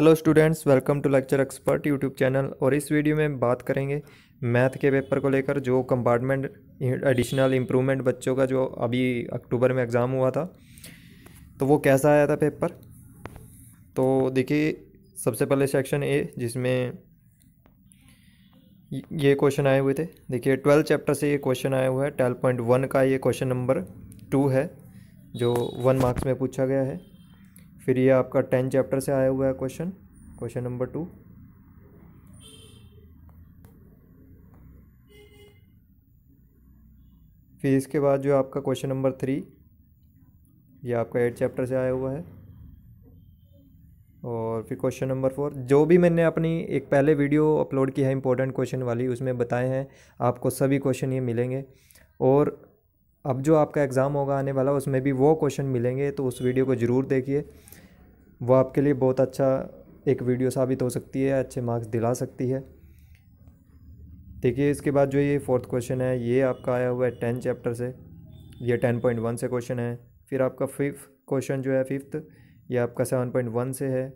hello students welcome to lecture expert YouTube channel और इस video में बात करेंगे मैथ के पेपर को लेकर जो कंपार्टमेंट एडिशनल इम्प्रूवमेंट बच्चों का जो अभी अक्टूबर में एग्ज़ाम हुआ था तो वो कैसा आया था पेपर तो देखिए सबसे पहले सेक्शन ए जिसमें ये क्वेश्चन आए हुए थे देखिए ट्वेल्थ चैप्टर से ये क्वेश्चन आया हुआ है ट्वेल्व पॉइंट वन का ये क्वेश्चन नंबर टू है जो वन मार्क्स में पूछा गया है फिर ये आपका टेन चैप्टर से आया हुआ है क्वेश्चन क्वेश्चन नंबर टू फिर इसके बाद जो आपका क्वेश्चन नंबर थ्री ये आपका एट चैप्टर से आया हुआ है और फिर क्वेश्चन नंबर फोर जो भी मैंने अपनी एक पहले वीडियो अपलोड की है इंपॉर्टेंट क्वेश्चन वाली उसमें बताए हैं आपको सभी क्वेश्चन ये मिलेंगे और अब जो आपका एग्ज़ाम होगा आने वाला उसमें भी वो क्वेश्चन मिलेंगे तो उस वीडियो को ज़रूर देखिए वो आपके लिए बहुत अच्छा एक वीडियो साबित हो सकती है अच्छे मार्क्स दिला सकती है देखिए इसके बाद जो ये फोर्थ क्वेश्चन है ये आपका आया हुआ है टेन चैप्टर से ये टेन पॉइंट वन से क्वेश्चन है फिर आपका फिफ्थ क्वेश्चन जो है फिफ्थ ये आपका सेवन पॉइंट वन से है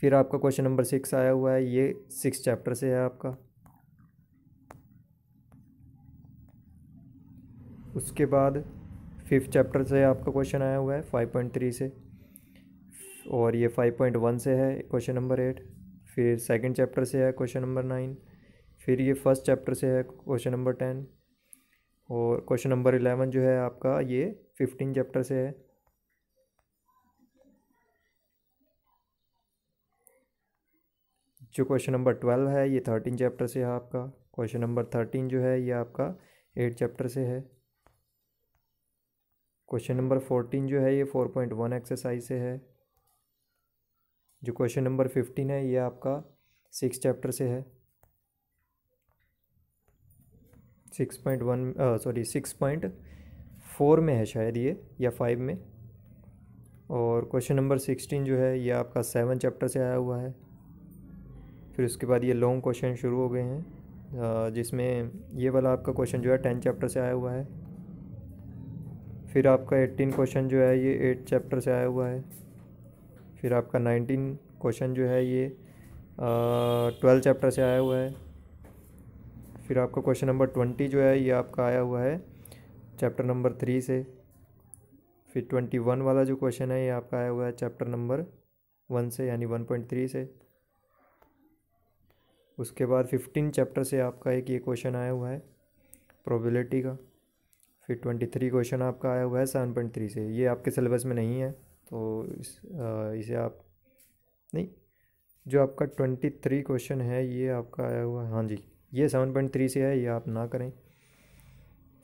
फिर आपका क्वेश्चन नंबर सिक्स आया हुआ है ये सिक्स चैप्टर से है आपका उसके बाद फिफ्थ चैप्टर से आपका क्वेश्चन आया हुआ है फाइव पॉइंट थ्री से और ये फाइव पॉइंट वन से है क्वेश्चन नंबर एट फिर सेकंड चैप्टर से है क्वेश्चन नंबर नाइन फिर ये फर्स्ट चैप्टर से है क्वेश्चन नंबर टेन और क्वेश्चन नंबर इलेवन जो है आपका ये फिफ्टीन चैप्टर से है जो क्वेश्चन नंबर ट्वेल्व है ये थर्टीन चैप्टर से है आपका क्वेश्चन नंबर थर्टीन जो है ये आपका एट चैप्टर से है क्वेश्चन नंबर फोर्टीन जो है ये फोर पॉइंट वन एक्सरसाइज से है जो क्वेश्चन नंबर फिफ्टीन है ये आपका सिक्स चैप्टर से है six point one sorry six point four में है शायद ये या फाइव में और क्वेश्चन नंबर सिक्सटीन जो है ये आपका सेवन चैप्टर से आया हुआ है फिर उसके बाद ये लॉन्ग क्वेश्चन शुरू हो गए हैं जिसमें ये वाला आपका क्वेश्चन जो है टेन चैप्टर से आया हुआ है फिर आपका एट्टीन क्वेश्चन जो है ये एट चैप्टर से आया हुआ है फिर आपका नाइनटीन क्वेश्चन जो है ये ट्वेल्व चैप्टर से आया हुआ है फिर आपका क्वेश्चन नंबर ट्वेंटी जो है ये आपका आया हुआ है चैप्टर नंबर थ्री से फिर ट्वेंटी वन वाला जो क्वेश्चन है ये आपका आया हुआ है चैप्टर नंबर वन से यानी वन पॉइंट थ्री से उसके बाद फिफ्टीन चैप्टर से आपका एक ये क्वेश्चन आया हुआ है प्रोबेबिलिटी का फिर ट्वेंटी थ्री क्वेश्चन आपका आया हुआ है सेवन पॉइंट थ्री से ये आपके सिलेबस में नहीं है तो इस आ, इसे आप नहीं जो आपका ट्वेंटी थ्री क्वेश्चन है ये आपका आया हुआ है हाँ जी ये सेवन पॉइंट थ्री से है ये आप ना करें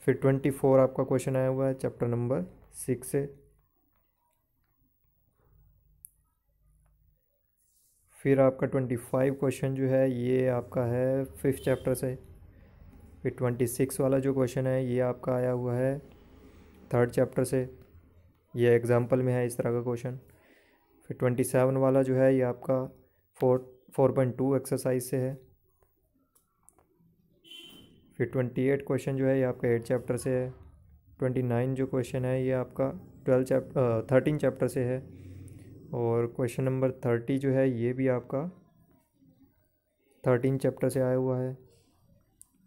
फिर ट्वेंटी फोर आपका क्वेश्चन आया हुआ है चैप्टर नंबर सिक्स से फिर आपका ट्वेंटी फाइव क्वेश्चन जो है ये आपका है फिफ्थ चैप्टर से फिर ट्वेंटी सिक्स वाला जो क्वेश्चन है ये आपका आया हुआ है थर्ड चैप्टर से ये एग्ज़ाम्पल में है इस तरह का क्वेश्चन फिर ट्वेंटी सेवन वाला जो है ये आपका four four point two exercise से है फिर ट्वेंटी एट क्वेश्चन जो है ये आपका एट चैप्टर से है ट्वेंटी नाइन जो क्वेश्चन है ये आपका ट्वेल्व चैप्टर थर्टीन चैप्टर से है और क्वेश्चन नंबर थर्टी जो है ये भी आपका थर्टीन चैप्टर से आया हुआ है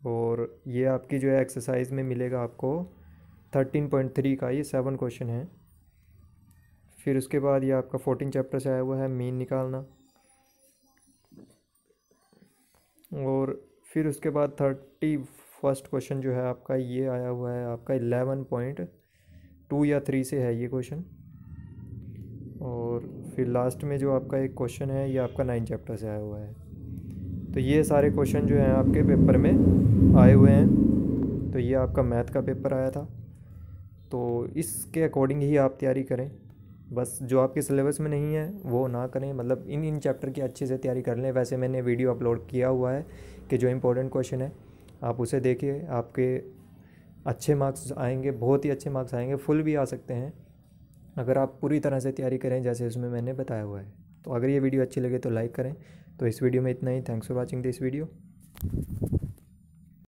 और ये आपकी जो है एक्सरसाइज में मिलेगा आपको थर्टीन पॉइंट थ्री का ये सेवन क्वेश्चन है फिर उसके बाद ये आपका फोर्टीन चैप्टर से आया हुआ है मीन निकालना और फिर उसके बाद थर्टी फर्स्ट क्वेश्चन जो है आपका ये आया हुआ है आपका एलेवन पॉइंट टू या थ्री से है ये क्वेश्चन और फिर लास्ट में जो आपका एक क्वेश्चन है ये आपका नाइन चैप्टर से आया हुआ है तो ये सारे क्वेश्चन जो हैं आपके पेपर में आए हुए हैं तो ये आपका मैथ का पेपर आया था तो इसके अकॉर्डिंग ही आप तैयारी करें बस जो आपके सिलेबस में नहीं है वो ना करें मतलब इन इन चैप्टर की अच्छे से तैयारी कर लें वैसे मैंने वीडियो अपलोड किया हुआ है कि जो इम्पोर्टेंट क्वेश्चन है आप उसे देखिए आपके अच्छे मार्क्स आएंगे बहुत ही अच्छे मार्क्स आएंगे फुल भी आ सकते हैं अगर आप पूरी तरह से तैयारी करें जैसे उसमें मैंने बताया हुआ है तो अगर ये वीडियो अच्छी लगे तो लाइक करें तो इस वीडियो में इतना ही thanks for watching this video